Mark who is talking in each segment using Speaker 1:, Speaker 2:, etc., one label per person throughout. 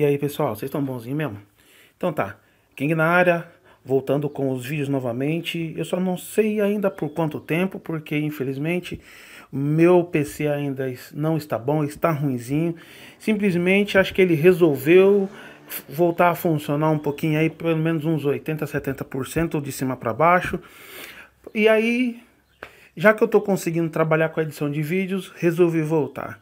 Speaker 1: E aí, pessoal, vocês estão bonzinhos mesmo? Então tá, King na área, voltando com os vídeos novamente. Eu só não sei ainda por quanto tempo, porque infelizmente meu PC ainda não está bom, está ruinzinho. Simplesmente acho que ele resolveu voltar a funcionar um pouquinho aí, pelo menos uns 80, 70% de cima para baixo. E aí, já que eu estou conseguindo trabalhar com a edição de vídeos, resolvi voltar.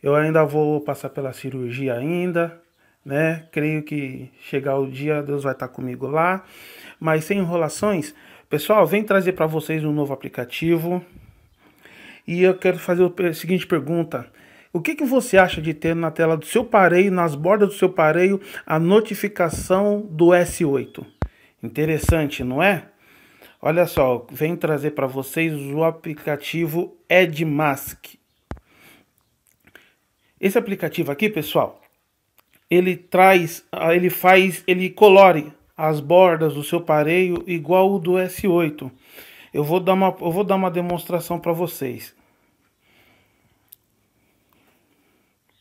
Speaker 1: Eu ainda vou passar pela cirurgia ainda, né? Creio que chegar o dia Deus vai estar comigo lá. Mas sem enrolações, pessoal, vem trazer para vocês um novo aplicativo. E eu quero fazer a seguinte pergunta: o que, que você acha de ter na tela do seu pareio, nas bordas do seu pareio, a notificação do S8? Interessante, não é? Olha só, vem trazer para vocês o aplicativo Edmask. Esse aplicativo aqui, pessoal, ele traz, ah, ele faz, ele colore as bordas do seu pareio igual o do S8. Eu vou dar uma, eu vou dar uma demonstração para vocês.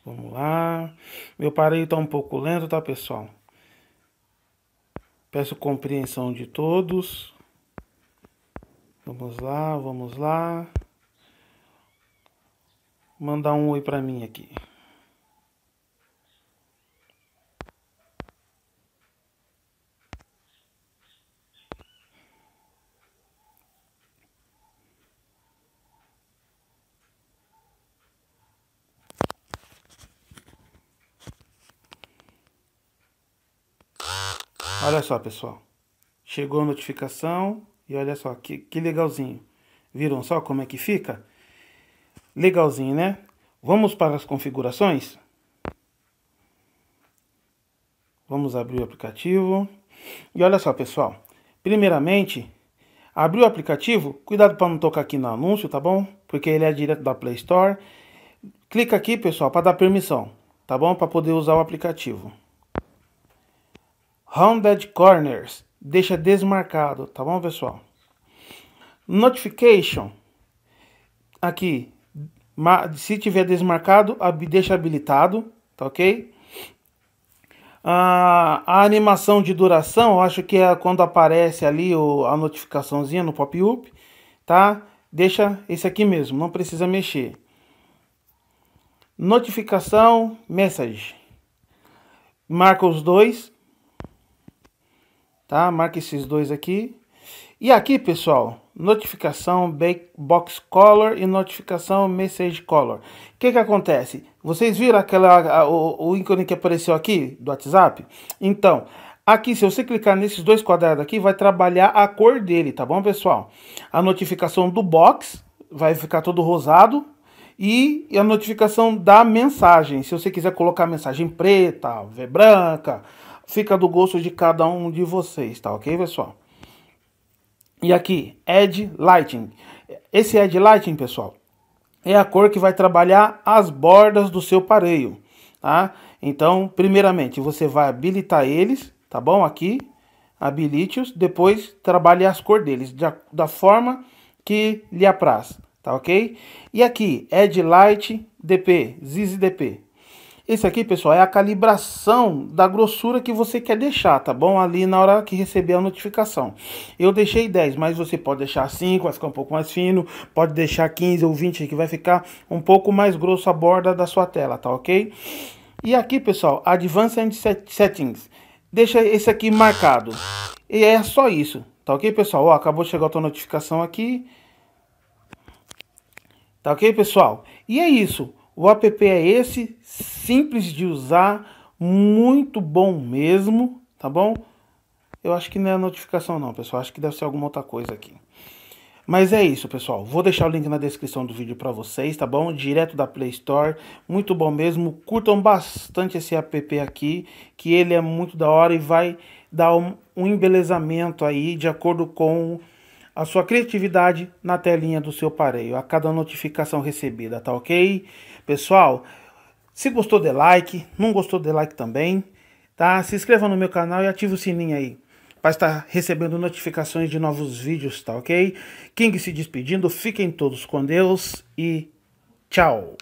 Speaker 1: Vamos lá. Meu pareio está um pouco lento, tá, pessoal? Peço compreensão de todos. Vamos lá, vamos lá. Mandar um oi para mim aqui. Olha só, pessoal. Chegou a notificação e olha só, que, que legalzinho. Viram só como é que fica? Legalzinho, né? Vamos para as configurações? Vamos abrir o aplicativo. E olha só, pessoal. Primeiramente, abrir o aplicativo, cuidado para não tocar aqui no anúncio, tá bom? Porque ele é direto da Play Store. Clica aqui, pessoal, para dar permissão, tá bom? Para poder usar o aplicativo. Rounded corners, deixa desmarcado, tá bom, pessoal? Notification, aqui, se tiver desmarcado, deixa habilitado, tá ok? Ah, a animação de duração, eu acho que é quando aparece ali o, a notificaçãozinha no pop-up, tá? Deixa esse aqui mesmo, não precisa mexer. Notificação, message. Marca os dois, Tá? Marca esses dois aqui. E aqui, pessoal, notificação box color e notificação message color. O que, que acontece? Vocês viram aquela, a, o, o ícone que apareceu aqui do WhatsApp? Então, aqui, se você clicar nesses dois quadrados aqui, vai trabalhar a cor dele, tá bom, pessoal? A notificação do box vai ficar todo rosado, e a notificação da mensagem. Se você quiser colocar mensagem preta, ver branca, Fica do gosto de cada um de vocês, tá ok, pessoal? E aqui, Edge Lighting. Esse Edge Lighting, pessoal, é a cor que vai trabalhar as bordas do seu pareio, tá? Então, primeiramente, você vai habilitar eles, tá bom? Aqui, habilite-os, depois trabalhe as cores deles, da, da forma que lhe apraz, tá ok? E aqui, Edge Light DP, ZZDP, esse aqui, pessoal, é a calibração da grossura que você quer deixar, tá bom? Ali na hora que receber a notificação. Eu deixei 10, mas você pode deixar 5, vai ficar um pouco mais fino. Pode deixar 15 ou 20, que vai ficar um pouco mais grosso a borda da sua tela, tá ok? E aqui, pessoal, Advanced Settings. Deixa esse aqui marcado. E é só isso, tá ok, pessoal? Ó, acabou de chegar a tua notificação aqui. Tá ok, pessoal? E é isso. O app é esse, simples de usar, muito bom mesmo, tá bom? Eu acho que não é notificação não, pessoal, acho que deve ser alguma outra coisa aqui. Mas é isso, pessoal. Vou deixar o link na descrição do vídeo para vocês, tá bom? Direto da Play Store. Muito bom mesmo. Curtam bastante esse app aqui, que ele é muito da hora e vai dar um, um embelezamento aí de acordo com a sua criatividade na telinha do seu aparelho, a cada notificação recebida, tá ok? Pessoal, se gostou, dê like, não gostou, dê like também, tá? Se inscreva no meu canal e ative o sininho aí para estar recebendo notificações de novos vídeos, tá ok? King se despedindo, fiquem todos com Deus e tchau!